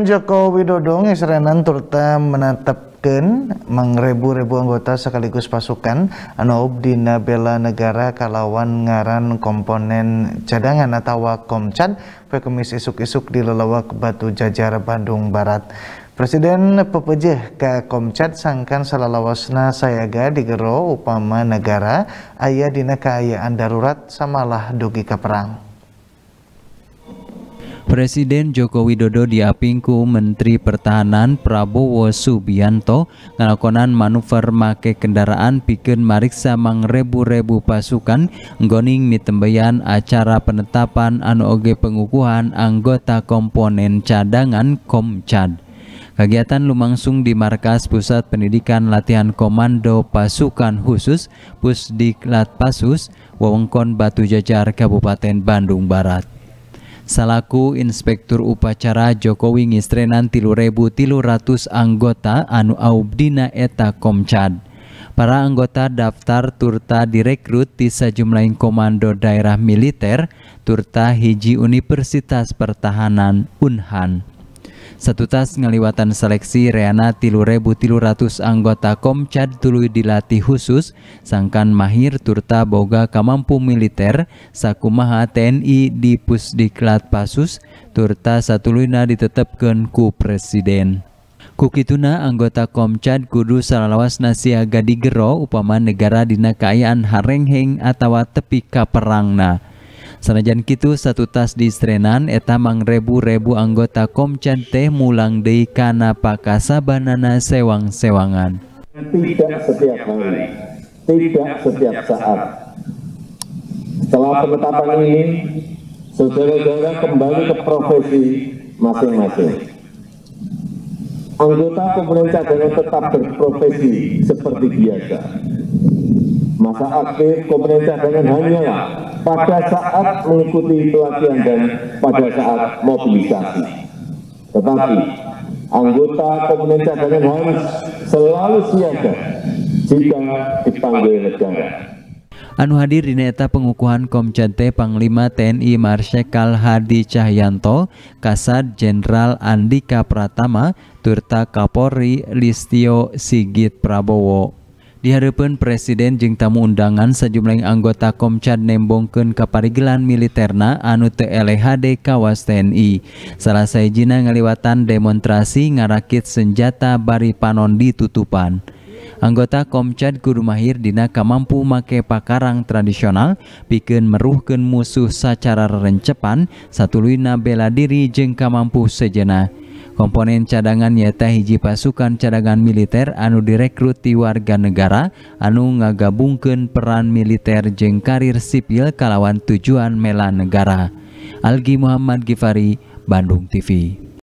Joko Widodo ngeserenan turta menetapkan mengrebu-rebu anggota sekaligus pasukan anob dina bela negara kalawan ngaran komponen cadangan atau komcad pekemis isuk-isuk di lelawak Batu Jajar Bandung Barat. Presiden pepejeh ke Komcat sangkan selalawasna sayaga digero upama negara ayah dina kaayaan darurat samalah dugi ke perang. Presiden Joko Widodo diapingku Menteri Pertahanan Prabowo Subianto ngelakonan manuver make kendaraan pikeun mariksa mangrebu-rebu pasukan ngoning mitembeyan acara penetapan anu oge pengukuhan anggota komponen cadangan Komcad. Kegiatan lumangsung di Markas Pusat Pendidikan Latihan Komando Pasukan Khusus Pusdiklat Pasus, Wewengkon Batu Jajar, Kabupaten Bandung Barat selaku Inspektur Upacara Jokowi ngistrenan tilu rebu tilu ratus anggota anu aubdina eta Komcad. Para anggota daftar turta direkrut di sejumlah komando daerah militer, turta hiji Universitas Pertahanan Unhan. Satu tas ngaliwatan seleksi Reana tilurebu ratus anggota Komcad tulu dilatih khusus, sangkan mahir turta boga kamampu militer, sakumaha TNI di Pusdiklat Pasus, turta luna ditetapkan ku Presiden. Kukituna anggota Komcad kudu salalawas nasiaga digero upama negara dina kaayaan harengheng atau tepi kaperangna. Sanajan Kitu satu tas di Srenan eta mangrebu-rebu anggota Komcan teh mulang deui kana pakasabanana sewang-sewangan. Tidak setiap hari, tidak setiap saat. Setelah penetapan ini, saudara-saudara kembali ke profesi masing-masing. Anggota pemerintah cadangan tetap berprofesi seperti biasa. Masa aktif pemerintah cadangan hanyalah pada saat mengikuti pelatihan dan pada saat mobilisasi. Tetapi anggota komponen cadangan harus selalu siaga jika dipanggil negara. Anu hadir di neta pengukuhan t Panglima TNI Marsikal Hadi Cahyanto, Kasad Jenderal Andika Pratama, Turta Kapolri Listio Sigit Prabowo hadapan Presiden jeng tamu undangan sejumlah anggota Komcad nembongken kaparigelan militerna anu LHD e Kawas TNI. Salah sayjina ngaliwatan demonstrasi ngarakit senjata bari panon ditutupan. Anggota Komcad Guru Mahir Dina kamampu make pakarang tradisional bikin meruhkan musuh secara rencepan satu luina bela diri jeng kamampu sejenak komponen cadangan nyata hiji pasukan cadangan militer anu direkrut di warga negara anu ngagabungken peran militer jeng karir sipil kalawan tujuan mela negara Algi Muhammad Gifari Bandung TV